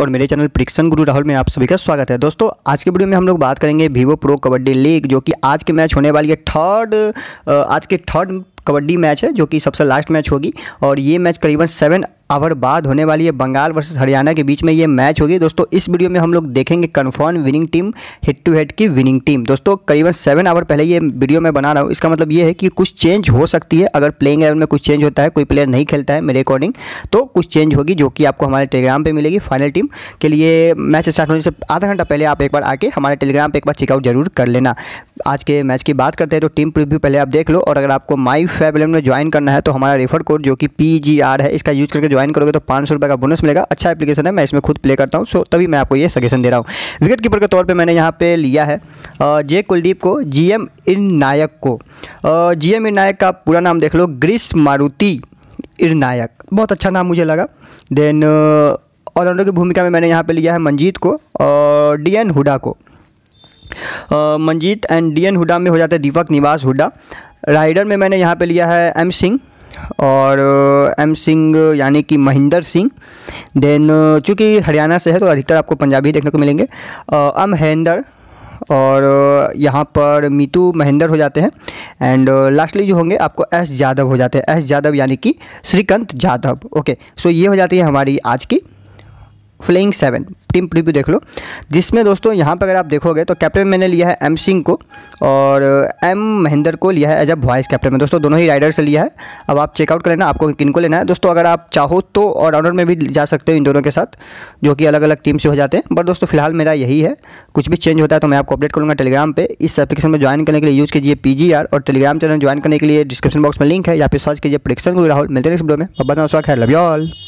और मेरे चैनल प्रिक्सन गुरु राहुल में आप सभी का स्वागत है दोस्तों आज के वीडियो में हम लोग बात करेंगे वीवो प्रो कबड्डी लीग जो कि आज के मैच होने वाली है थर्ड आज के थर्ड कबड्डी मैच है जो कि सबसे लास्ट मैच होगी और ये मैच करीबन सेवन आवर बाद होने वाली है बंगाल वर्सेस हरियाणा के बीच में ये मैच होगी दोस्तों इस वीडियो में हम लोग देखेंगे confirm winning team head to head की विनिंग टीम दोस्तों करीबन सेवन आवर पहले ये वीडियो मैं बना रहा हूँ इसका मतलब ये है कि कुछ चेंज हो सकती है अगर प्लेइंग एवन में कुछ चेंज होता है कोई प्लेयर नहीं खेलता है मेरे अकॉर्डिंग तो कुछ चेंज होगी जो कि आपको हमारे टेलीग्राम पर मिलेगी फाइनल टीम के लिए मैच स्टार्ट होने से आधा घंटा पहले आप एक बार आके हमारे टेलीग्राम पर एक बार चेकआउट जरूर कर लेना आज के मैच की बात करते हैं तो टीम प्रिव्यू पहले आप देख लो और अगर आपको माई फैब में ज्वाइन करना है तो हमारा रेफर कोड जो कि पी है इसका यूज करके ज्वाइन ज्वाइन करोगे तो पाँच सौ का बोनस मिलेगा अच्छा एप्लीकेशन है मैं इसमें खुद प्ले करता हूँ सो तभी मैं आपको ये सजेशन दे रहा हूँ विकेट कीपर के तौर पर मैंने यहाँ पे लिया है जे कुलदीप को जी एम इन नायक को जी एम इन नायक का पूरा नाम देख लो ग्रीस मारुति इन नायक बहुत अच्छा नाम मुझे लगा देन ऑलराउंडर की भूमिका में मैंने यहाँ पे लिया है मंजीत को और डी एन हुडा को Manjeet and D N Hooda में हो जाते हैं दीपक निवास हुडा राइडर में मैंने यहाँ पे लिया है एम सिंह और एम सिंह यानी कि महेंद्र सिंह देन चूँकि हरियाणा से है तो अधिकतर आपको पंजाबी देखने को मिलेंगे अम हेंदर और यहाँ पर मीतू महेंद्र हो जाते हैं एंड लास्टली जो होंगे आपको एस यादव हो जाते हैं एस यादव यानी कि श्रीकंत यादव ओके सो ये हो जाती है हमारी आज की फ्लेइंग सेवन टीम प्रीव्यू देख लो जिसमें दोस्तों यहाँ पर अगर आप देखोगे तो कैप्टन मैंने लिया है एम सिंह को और एम महेंद्र को लिया है एज अ वॉइस कैप्टन में दोस्तों दोनों ही राइडर से लिया है अब आप चेकआउट कर लेना आपको किन को लेना है दोस्तों अगर आप चाहो तो ऑलराउंडर में भी जा सकते हो इन दोनों के साथ जो कि अलग अलग टीम से हो जाते हैं बट दोस्तों फिलहाल मेरा यही है कुछ भी चेंज होता है तो मैं आपको अपडेट करूँगा टेलीग्राम पर इस एप्लीकेशन में ज्वाइन करने के लिए यूज़ कीजिए पी और टेलीग्राम चैनल ज्वाइन करने के लिए डिस्क्रिप्शन बॉक्स में लिंक है या फिर सर्च कीजिए प्रेक्शन को राहुल मिलते हैं इस वीडियो में बताओ बताना है लव यू ऑल